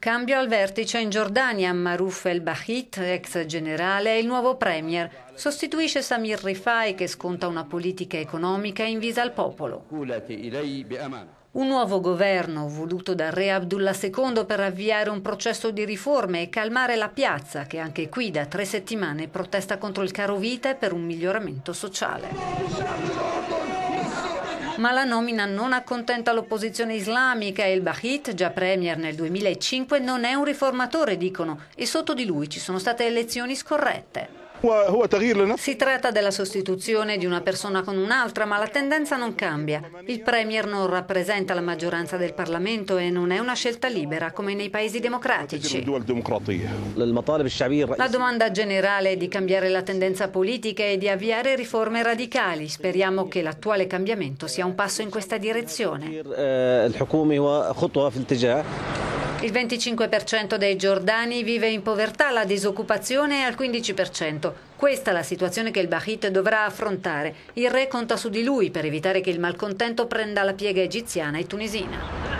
Cambio al vertice in Giordania, Maruf el-Bahit, ex generale, è il nuovo premier. Sostituisce Samir Rifai che sconta una politica economica invisa al popolo. Un nuovo governo voluto dal re Abdullah II per avviare un processo di riforme e calmare la piazza che anche qui da tre settimane protesta contro il caro vita e per un miglioramento sociale ma la nomina non accontenta l'opposizione islamica e il Bahit, già premier nel 2005, non è un riformatore, dicono, e sotto di lui ci sono state elezioni scorrette. Si tratta della sostituzione di una persona con un'altra, ma la tendenza non cambia. Il Premier non rappresenta la maggioranza del Parlamento e non è una scelta libera come nei paesi democratici. La domanda generale è di cambiare la tendenza politica e di avviare riforme radicali. Speriamo che l'attuale cambiamento sia un passo in questa direzione. Eh, il 25% dei giordani vive in povertà, la disoccupazione è al 15%. Questa è la situazione che il Bahit dovrà affrontare. Il re conta su di lui per evitare che il malcontento prenda la piega egiziana e tunisina.